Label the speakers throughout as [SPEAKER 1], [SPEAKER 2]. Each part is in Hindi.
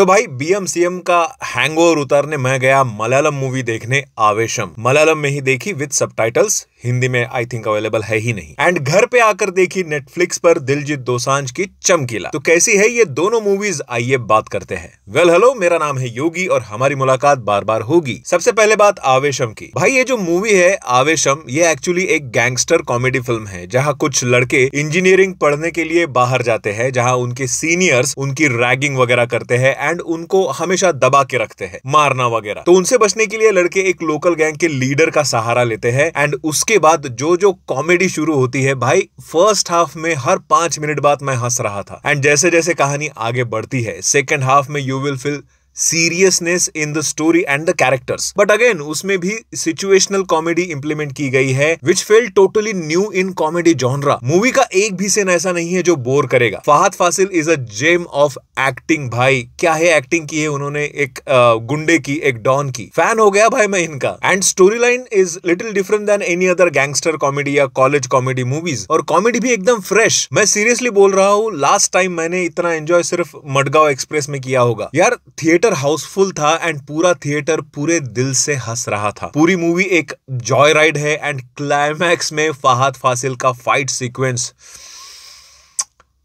[SPEAKER 1] तो भाई बीएमसीएम का हैंगओवर उतारने मैं गया मलयालम मूवी देखने आवेशम मलयालम में ही देखी विद सबटाइटल्स हिंदी में आई थिंक अवेलेबल है ही नहीं एंड घर पे आकर देखी नेटफ्लिक्स पर दिलजीत दोसांझ की चमकीला तो कैसी है ये दोनों मूवीज आइए बात करते हैं वेल हेलो मेरा नाम है योगी और हमारी मुलाकात बार बार होगी सबसे पहले बात आवेशम की भाई ये जो मूवी है आवेशम ये एक्चुअली एक गैंगस्टर कॉमेडी फिल्म है जहाँ कुछ लड़के इंजीनियरिंग पढ़ने के लिए बाहर जाते हैं जहाँ उनके सीनियर्स उनकी रैगिंग वगैरह करते हैं एंड उनको हमेशा दबा के रखते हैं मारना वगैरह तो उनसे बचने के लिए लड़के एक लोकल गैंग के लीडर का सहारा लेते हैं एंड उसके उसके बाद जो जो कॉमेडी शुरू होती है भाई फर्स्ट हाफ में हर पांच मिनट बाद मैं हंस रहा था एंड जैसे जैसे कहानी आगे बढ़ती है सेकेंड हाफ में you will feel seriousness in the story and the characters but again उसमें भी सिचुएशनल कॉमेडी इंप्लीमेंट की गई है which fail totally new in comedy genre movie का एक भी सीन ऐसा नहीं है जो बोर करेगा Fahadh Faasil is a gem of acting भाई क्या है एक्टिंग की है उन्होंने एक आ, गुंडे की एक डॉन की फैन हो गया भाई मैं इनका and story line is little different than any other gangster comedy या कॉलेज कॉमेडी मूवीज और कॉमेडी भी एकदम फ्रेश मैं सीरियसली बोल रहा हूँ लास्ट टाइम मैंने इतना एंजॉय सिर्फ मडगांव एक्सप्रेस में किया होगा यार थिएटर थिएटर हाउसफुल था एंड पूरा थिएटर पूरे दिल से हंस रहा था पूरी मूवी एक जॉय राइड है एंड क्लाइमैक्स में फाहद फासिल का फाइट सीक्वेंस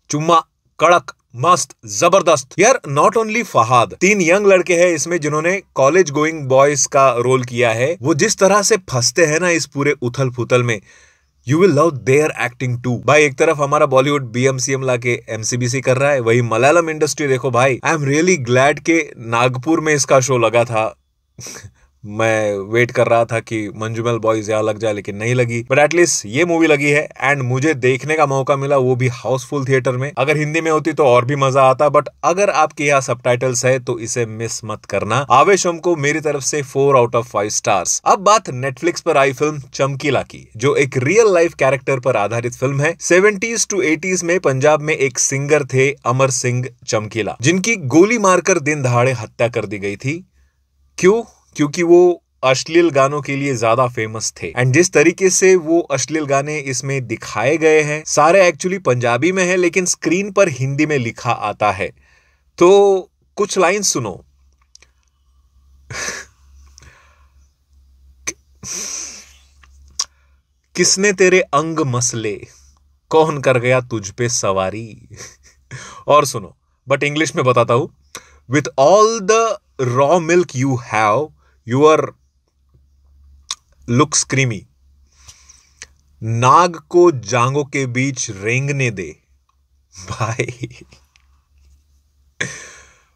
[SPEAKER 1] चुम्मा कड़क मस्त जबरदस्त यार नॉट ओनली फहाद तीन यंग लड़के हैं इसमें जिन्होंने कॉलेज गोइंग बॉयज का रोल किया है वो जिस तरह से फंसते हैं ना इस पूरे उथल फुथल में you will love their acting too भाई एक तरफ हमारा बॉलीवुड बीएमसीएम लाके एमसीबीसी कर रहा है वही मलयालम इंडस्ट्री देखो भाई आई एम रियली ग्लैड के नागपुर में इसका शो लगा था मैं वेट कर रहा था कि मंजूमल बॉयज यहाँ लग जाए लेकिन नहीं लगी बट एटलीस्ट ये मूवी लगी है एंड मुझे देखने का मौका मिला वो भी हाउसफुल थिएटर में अगर हिंदी में होती तो और भी मजा आता बट अगर आपके यहाँ सब है तो इसे मिस मत करना आवेश को मेरी तरफ से four out of five stars अब बात नेटफ्लिक्स पर आई फिल्म चमकीला की जो एक रियल लाइफ कैरेक्टर पर आधारित फिल्म है सेवेंटीज टू एटीज में पंजाब में एक सिंगर थे अमर सिंह चमकीला जिनकी गोली मारकर दिन दहाड़े हत्या कर दी गई थी क्यों क्योंकि वो अश्लील गानों के लिए ज्यादा फेमस थे एंड जिस तरीके से वो अश्लील गाने इसमें दिखाए गए हैं सारे एक्चुअली पंजाबी में है लेकिन स्क्रीन पर हिंदी में लिखा आता है तो कुछ लाइन सुनो किसने तेरे अंग मसले कौन कर गया तुझ पे सवारी और सुनो बट इंग्लिश में बताता हूं with all the raw milk you have your looks creamy नाग को जांगों के बीच रेंगने दे भाई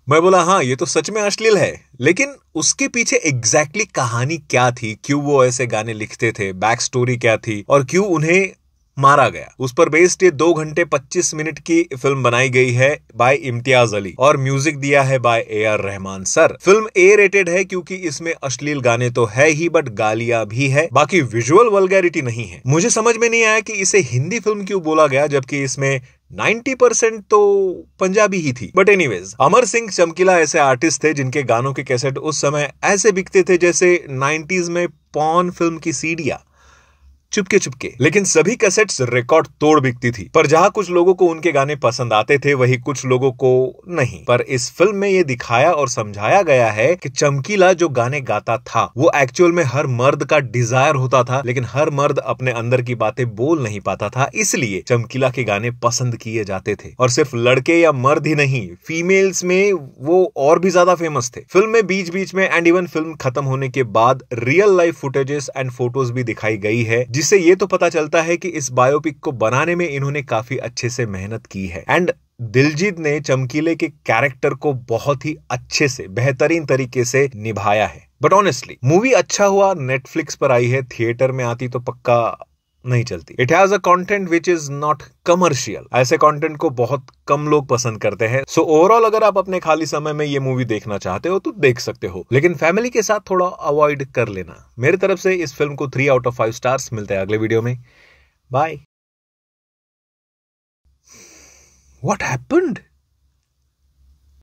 [SPEAKER 1] मैं बोला हाँ ये तो सच में अश्लील है लेकिन उसके पीछे एग्जैक्टली exactly कहानी क्या थी क्यों वो ऐसे गाने लिखते थे बैक स्टोरी क्या थी और क्यों उन्हें मारा गया उस पर बेस्ड ये दो घंटे 25 मिनट की फिल्म बनाई गई है बाय इम्तियाज अली और म्यूजिक दिया है by A R Rahman sir film A rated है क्योंकि इसमें अश्लील गाने तो है ही बट गालिया भी है बाकी विजुअल वलगैरिटी नहीं है मुझे समझ में नहीं आया कि इसे हिंदी फिल्म क्यों बोला गया जबकि इसमें 90 परसेंट तो पंजाबी ही थी बट एनी अमर सिंह चमकीला ऐसे आर्टिस्ट थे जिनके गानों के कैसेट उस समय ऐसे बिकते थे जैसे 90s में पॉन फिल्म की सीडिया चुपके चुपके लेकिन सभी कैसेट्स रिकॉर्ड तोड़ बिकती थी पर जहाँ कुछ लोगों को उनके गाने पसंद आते थे वही कुछ लोगों को नहीं पर इस फिल्म में ये दिखाया और समझाया गया है कि चमकीला जो गाने गाता था वो एक्चुअल में हर मर्द का डिजायर होता था लेकिन हर मर्द अपने अंदर की बातें बोल नहीं पाता था इसलिए चमकीला के गाने पसंद किए जाते थे और सिर्फ लड़के या मर्द ही नहीं फीमेल्स में वो और भी ज्यादा फेमस थे फिल्म में बीच बीच में एंड इवन फिल्म खत्म होने के बाद real life footages and photos भी दिखाई गई है जिससे ये तो पता चलता है कि इस बायोपिक को बनाने में इन्होंने काफी अच्छे से मेहनत की है एंड दिलजीत ने चमकीले के कैरेक्टर को बहुत ही अच्छे से बेहतरीन तरीके से निभाया है बट ऑनेस्टली मूवी अच्छा हुआ नेटफ्लिक्स पर आई है थिएटर में आती तो पक्का नहीं चलती it has a which is not commercial ऐसे कॉन्टेंट को बहुत कम लोग पसंद करते हैं सो so, ओवरऑल अगर आप अपने खाली समय में ये मूवी देखना चाहते हो तो देख सकते हो लेकिन फैमिली के साथ थोड़ा अवॉइड कर लेना मेरी तरफ से इस फिल्म को three out of five stars मिलते हैं अगले वीडियो में बाय वॉट हैपन्ड